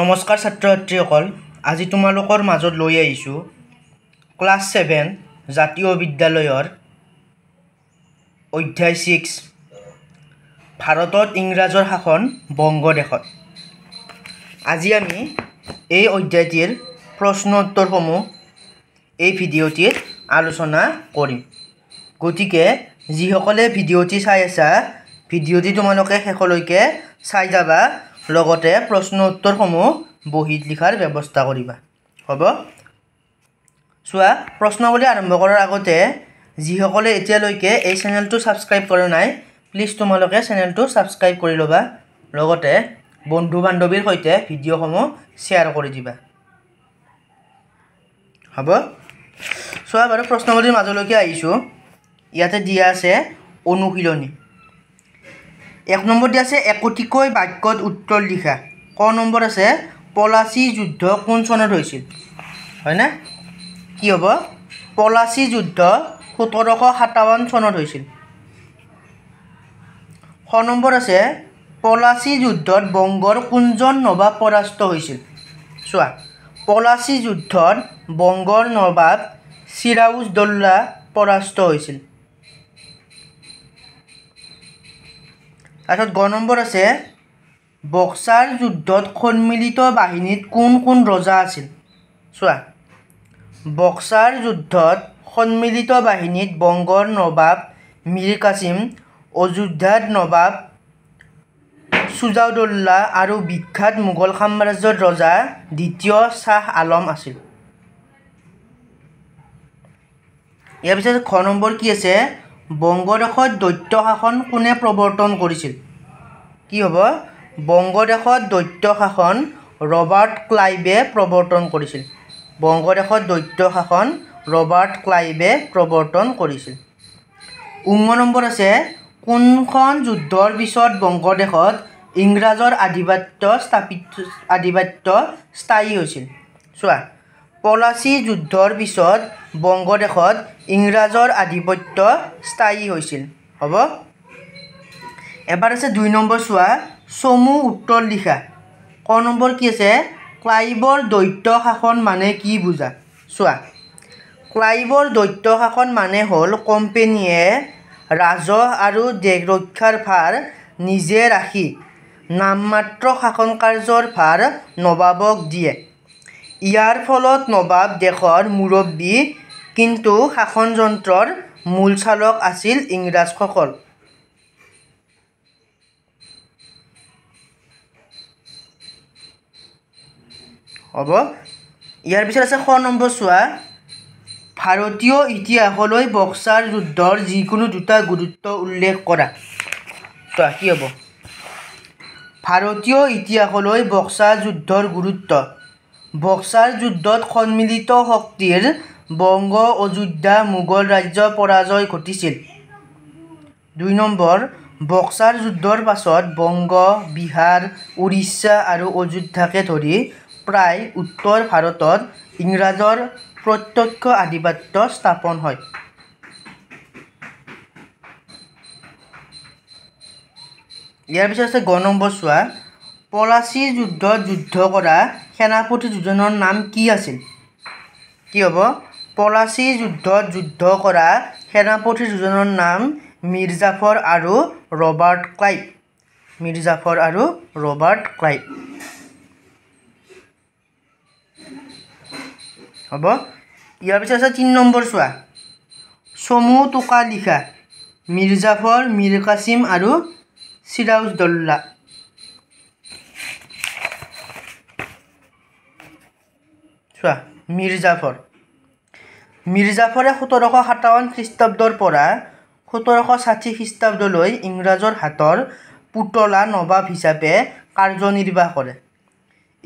নমস্কাৰ ছাত্ৰ ছাত্ৰীসকল আজি তোমালোকৰ মাজত লৈ আহিছোঁ ক্লাছ ছেভেন জাতীয় বিদ্যালয়ৰ অধ্যায় ছিক্স ভাৰতত ইংৰাজৰ শাসন বংগ দেশত আজি আমি এই অধ্যায়টিৰ প্ৰশ্ন উত্তৰসমূহ এই ভিডিঅ'টিত আলোচনা কৰিম গতিকে যিসকলে ভিডিঅ'টি চাই আছা ভিডিঅ'টি তোমালোকে শেষলৈকে চাই যাবা লগতে প্ৰশ্ন উত্তৰসমূহ বহীত লিখাৰ ব্যৱস্থা কৰিবা হ'ব চোৱা প্ৰশ্নাৱলী আৰম্ভ কৰাৰ আগতে যিসকলে এতিয়ালৈকে এই চেনেলটো ছাবস্ক্ৰাইব কৰা নাই প্লিজ তোমালোকে চেনেলটো ছাবস্ক্ৰাইব কৰি ল'বা লগতে বন্ধু বান্ধৱীৰ সৈতে ভিডিঅ'সমূহ শ্বেয়াৰ কৰি দিবা হ'ব চোৱা বাৰু প্ৰশ্নাৱলীৰ মাজলৈকে আহিছোঁ ইয়াতে দিয়া আছে অনুশীলনী এক নম্বৰ দিয়া আছে একোটিকৈ বাক্যত উত্তৰ লিখা ক নম্বৰ আছে পলাচী যুদ্ধ কোন চনত হৈছিল হয়নে কি হ'ব পলাচী যুদ্ধ সোতৰশ সাতাৱন্ন চনত হৈছিল শ নম্বৰ আছে পলাচী যুদ্ধত বংগৰ কোনজন নবাব পৰাস্ত হৈছিল চোৱা পলাচী যুদ্ধত বংগৰ নবাব চিৰাউজ দল্লা পৰাস্ত হৈছিল তাৰপিছত গ নম্বৰ আছে বক্সাৰ যুদ্ধত সন্মিলিত বাহিনীত কোন কোন ৰজা আছিল চোৱা বক্সাৰ যুদ্ধত সন্মিলিত বাহিনীত বংগৰ নবাব মিৰ কাছিম অযোধ্যাৰ নবাব চুজাউদ্দোল্লা আৰু বিখ্যাত মোগল সাম্ৰাজ্যৰ ৰজা দ্বিতীয় শ্বাহ আলম আছিল ইয়াৰ পিছত খ নম্বৰ কি আছে বংগদেশত দৈত্য শাসন কোনে প্ৰৱৰ্তন কৰিছিল কি হ'ব বংগদেশত দৈত্য শাসন ৰবাৰ্ট ক্লাইবে প্ৰৱৰ্তন কৰিছিল বংগদেশত দৈত্য শাসন ৰবাৰ্ট ক্লাইবে প্ৰৱৰ্তন কৰিছিল উম নম্বৰ আছে কোনখন যুদ্ধৰ পিছত বংগদেশত ইংৰাজৰ আধিপত্য স্থাপিত আধিপত্য স্থায়ী হৈছিল চোৱা পলাচী যুদ্ধৰ পিছত বংগদেশত ইংৰাজৰ আধিপত্য স্থায়ী হৈছিল হ'ব এবাৰ আছে দুই নম্বৰ চোৱা চমু উত্তৰ লিখা ক নম্বৰ কি আছে ক্লাইবৰ দৈত্য শাসন মানে কি বুজা চোৱা ক্লাইবৰ দৈত্য শাসন মানে হ'ল কোম্পেনীয়ে ৰাজহ আৰু দেশ ৰক্ষাৰ ভাৰ নিজে ৰাখি নামমাত্ৰ শাসন কাৰ্যৰ ভাৰ নবাবক দিয়ে ইয়াৰ ফলত নবাব দেশৰ মুৰব্বী কিন্তু শাসন যন্ত্ৰৰ মূল চালক আছিল ইংৰাজসকল হ'ব ইয়াৰ পিছত আছে শ নম্বৰ চোৱা ভাৰতীয় ইতিহাসলৈ বক্সাৰ যুদ্ধৰ যিকোনো দুটা গুৰুত্ব উল্লেখ কৰা চোৱা কি হ'ব ভাৰতীয় ইতিহাসলৈ বক্সাৰ যুদ্ধৰ গুৰুত্ব বক্সাৰ যুদ্ধত সন্মিলিত শক্তিৰ বংগ অযোধ্যা মোগল ৰাজ্য পৰাজয় ঘটিছিল দুই নম্বৰ বক্সাৰ যুদ্ধৰ পাছত বংগ বিহাৰ উৰিষ্যা আৰু অযোধ্যাকে ধৰি প্ৰায় উত্তৰ ভাৰতত ইংৰাজৰ প্ৰত্যক্ষ আধিপত্য স্থাপন হয় ইয়াৰ পিছত আছে গ নম্বৰ চোৱা পলাচী যুদ্ধত যুদ্ধ কৰা সেনাপতি দুজনৰ নাম কি আছিল কি হ'ব পলাচী যুদ্ধত যুদ্ধ কৰা সেনাপতি দুজনৰ নাম মিৰ্জাফৰ আৰু ৰবাৰ্ট ক্লাইভ মিৰ্জাফৰ আৰু ৰবাৰ্ট ক্লাইভ হ'ব ইয়াৰ পিছত আছে তিনি নম্বৰ চোৱা চমু টোকা লিখা মিৰ্জাফৰ মিৰ কাছিম আৰু চিৰাউজ দল্লা চোৱা মিৰ্জাফৰ মিৰ্জাফৰে সোতৰশ সাতাৱন্ন খ্ৰীষ্টাব্দৰ পৰা সোতৰশ ষাঠি খ্ৰীষ্টাব্দলৈ ইংৰাজৰ হাতৰ পুতলা নবাব হিচাপে কাৰ্যনিৰ্বাহ কৰে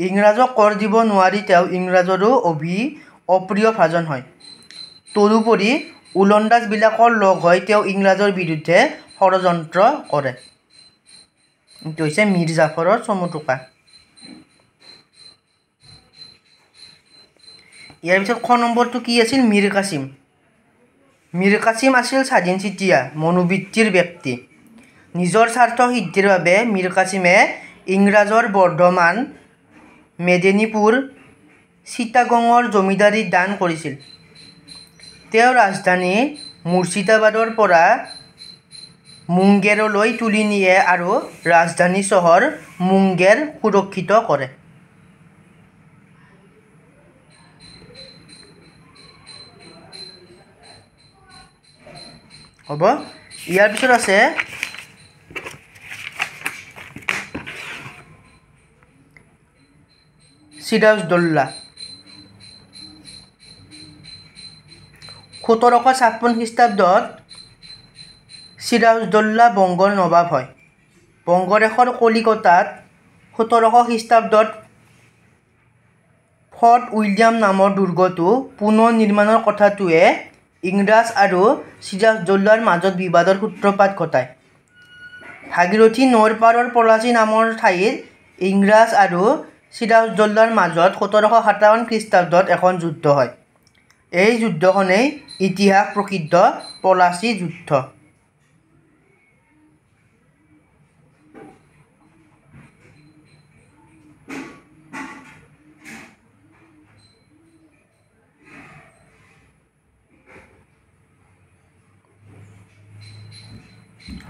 ইংৰাজক কৰ দিব নোৱাৰি তেওঁ ইংৰাজৰো অভি অপ্ৰিয় ভাজন হয় তদুপৰি ওলন্দাজবিলাকৰ লগ হৈ তেওঁ ইংৰাজৰ বিৰুদ্ধে ষড়যন্ত্ৰ কৰে এইটো হৈছে মিৰ্জাফৰৰ চমুটোকা ইয়াৰ পিছত খ নম্বৰটো কি আছিল মীৰ কাছিম মীৰ কাছিম আছিল স্বাধীন চিতিয়া মনোবৃত্তিৰ ব্যক্তি নিজৰ স্বাৰ্থ সিদ্ধিৰ বাবে মীৰ কাছিমে ইংৰাজৰ বৰ্ধমান মেদিনীপুৰ চিতাগঙৰ জমিদাৰী দান কৰিছিল তেওঁ ৰাজধানী মুৰ্ছিদাবাদৰ পৰা মুংগেৰলৈ তুলি নিয়ে আৰু ৰাজধানী চহৰ মুংগেৰ সুৰক্ষিত কৰে হ'ব ইয়াৰ পিছত আছে চিদাউজ দল্লা সোতৰশ ছাপন্ন খ্ৰীষ্টাব্দত চিদাউজ দল্লা বংগৰ নবাব হয় বংগদেশৰ কলিকতাত সোতৰশ খ্ৰীষ্টাব্দত ফৰ্ট উইলিয়াম নামৰ দুৰ্গটো পুনৰ নিৰ্মাণৰ কথাটোৱে ইংৰাজ আৰু চিজাছ জল্লাৰ মাজত বিবাদৰ সূত্ৰপাত ঘটায় ভাগীৰথী নৈৰ পাৰৰ পলাচী নামৰ ঠাইত ইংৰাজ আৰু চিৰাজ জল্লাৰ মাজত সোতৰশ সাতাৱন্ন খ্ৰীষ্টাব্দত এখন যুদ্ধ হয় এই যুদ্ধখনেই ইতিহাস প্ৰসিদ্ধ পলাচী যুদ্ধ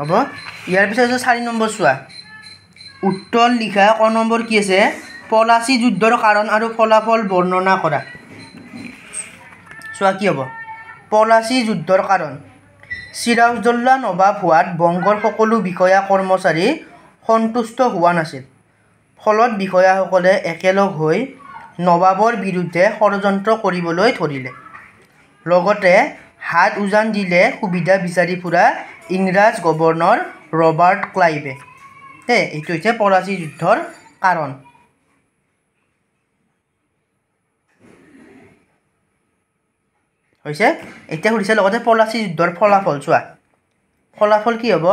হ'ব ইয়াৰ পিছত আছে চাৰি নম্বৰ চোৱা উত্তৰ লিখা ক নম্বৰ কি আছে পলাচী যুদ্ধৰ কাৰণ আৰু ফলাফল বৰ্ণনা কৰা চোৱা কি হ'ব পলাচী যুদ্ধৰ কাৰণ চিৰাউজোল্লা নবাব হোৱাত বংগৰ সকলো বিষয়া কৰ্মচাৰী সন্তুষ্ট হোৱা নাছিল ফলত বিষয়াসকলে একেলগ হৈ নবাবৰ বিৰুদ্ধে ষড়যন্ত্ৰ কৰিবলৈ ধৰিলে লগতে হাত উজান দিলে সুবিধা বিচাৰি ফুৰা ইংৰাজ গৱৰ্ণৰ ৰবাৰ্ট ক্লাইভে দেই এইটো হৈছে পলাচী যুদ্ধৰ কাৰণ হৈছে এতিয়া সুধিছে লগতে পলাচী যুদ্ধৰ ফলাফল চোৱা ফলাফল কি হ'ব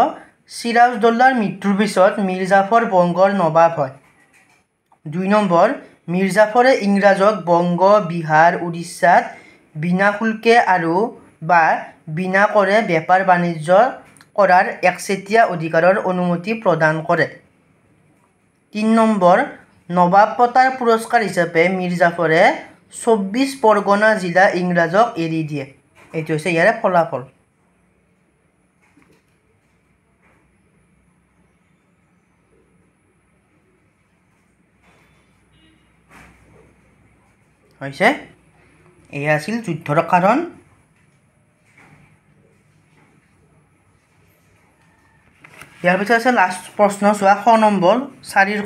চিৰাজদোল্লাৰ মৃত্যুৰ পিছত মিৰ্জাফৰ বংগৰ নবাব হয় দুই নম্বৰ মিৰ্জাফৰে ইংৰাজক বংগ বিহাৰ উৰিষ্যাত বিনা শুল্কে আৰু বা বিনা কৰে বেপাৰ বাণিজ্য কৰাৰ একচেটীয়া অধিকাৰৰ অনুমতি প্ৰদান কৰে তিনি নম্বৰ নবাবতাৰ পুৰস্কাৰ হিচাপে মিৰ্জাফৰে চৌব্বিছ পৰগনা জিলা ইংৰাজক এৰি দিয়ে এইটো হৈছে ইয়াৰে ফলাফল হৈছে এয়া আছিল যুদ্ধৰ কাৰণ ইয়াৰ পিছত আছে লাষ্ট প্ৰশ্ন চোৱা শ নম্বৰ চাৰিশ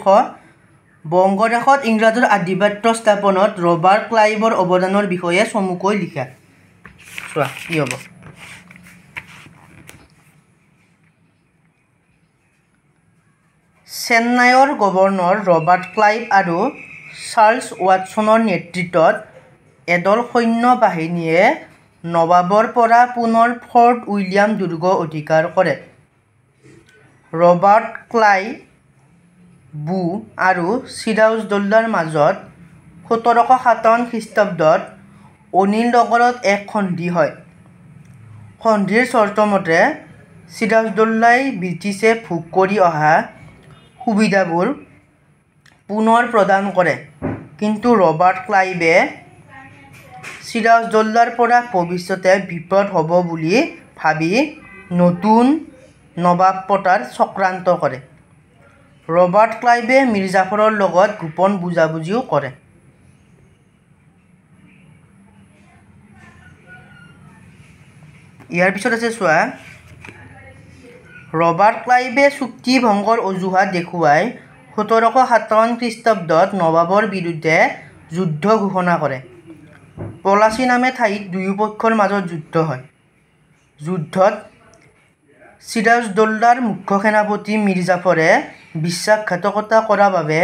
বংগদেশত ইংৰাজৰ আধিপত্য স্থাপনত ৰবাৰ্ট ক্লাইভৰ অৱদানৰ বিষয়ে চমুকৈ লিখা চোৱা কি হ'ব চেন্নাইৰ গৱৰ্ণৰ ৰবাৰ্ট ক্লাইভ আৰু চাৰ্লছ ৱাটছনৰ নেতৃত্বত এদল সৈন্য বাহিনীয়ে নৱাবৰ পৰা পুনৰ ফৰ্ট উইলিয়াম দুৰ্গ অধিকাৰ কৰে ৰবাৰ্ট ক্লাই বু আৰু চিৰাউজ দোল্লাৰ মাজত সোতৰশ সাতাৱন্ন খ্ৰীষ্টাব্দত অনিল নগৰত এক সন্ধি হয় সন্ধিৰ চৰ্তমতে চিৰাজদোল্লাই ব্ৰিটিছে ভোগ কৰি অহা সুবিধাবোৰ পুনৰ প্ৰদান কৰে কিন্তু ৰবাৰ্ট ক্লাইবে চিৰাজদোল্লাৰ পৰা ভৱিষ্যতে বিপদ হ'ব বুলি ভাবি নতুন নবাব পটাৰ চক্ৰান্ত কৰে ৰবাৰ্ট ক্লাইভে মিৰ্জাফৰৰ লগত গোপন বুজাবুজিও কৰে ইয়াৰ পিছত আছে চোৱা ৰবাৰ্ট ক্লাইভে চুক্তি ভংগৰ অজুহাত দেখুৱাই সোতৰশ সাতাৱন্ন খ্ৰীষ্টাব্দত নবাবৰ বিৰুদ্ধে যুদ্ধ ঘোষণা কৰে পলাচী নামে ঠাইত দুয়োপক্ষৰ মাজত যুদ্ধ হয় যুদ্ধত চিৰাজ দোল্লাৰ মুখ্য সেনাপতি মিৰ্জাফৰে বিশ্বাসঘাতকতা কৰাৰ বাবে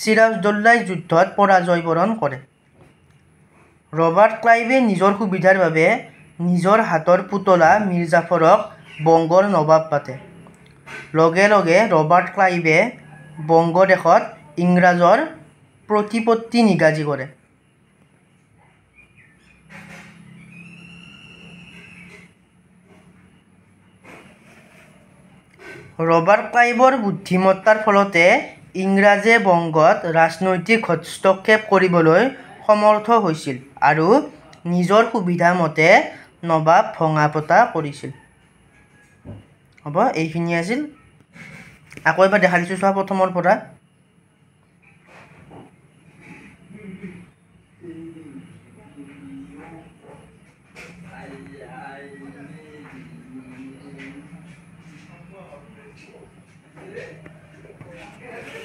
চিৰাজ দোল্লাই যুদ্ধত পৰাজয় বৰণ কৰে ৰবাৰ্ট ক্লাইভে নিজৰ সুবিধাৰ বাবে নিজৰ হাতৰ পুতলা মিৰ্জাফৰক বংগৰ নবাব পাতে লগে লগে ৰবাৰ্ট ক্লাইভে বংগদেশত ইংৰাজৰ প্ৰতিপত্তি নিগাজি কৰে ৰবাৰ্ট ক্লাইভৰ বুদ্ধিমত্তাৰ ফলতে ইংৰাজে বংগত ৰাজনৈতিক হস্তক্ষেপ কৰিবলৈ সমৰ্থ হৈছিল আৰু নিজৰ সুবিধামতে নবাব ভঙা পতা কৰিছিল হ'ব এইখিনিয়ে আছিল আকৌ এবাৰ দেখা দিছোঁ চোৱা প্ৰথমৰ পৰা Thank you.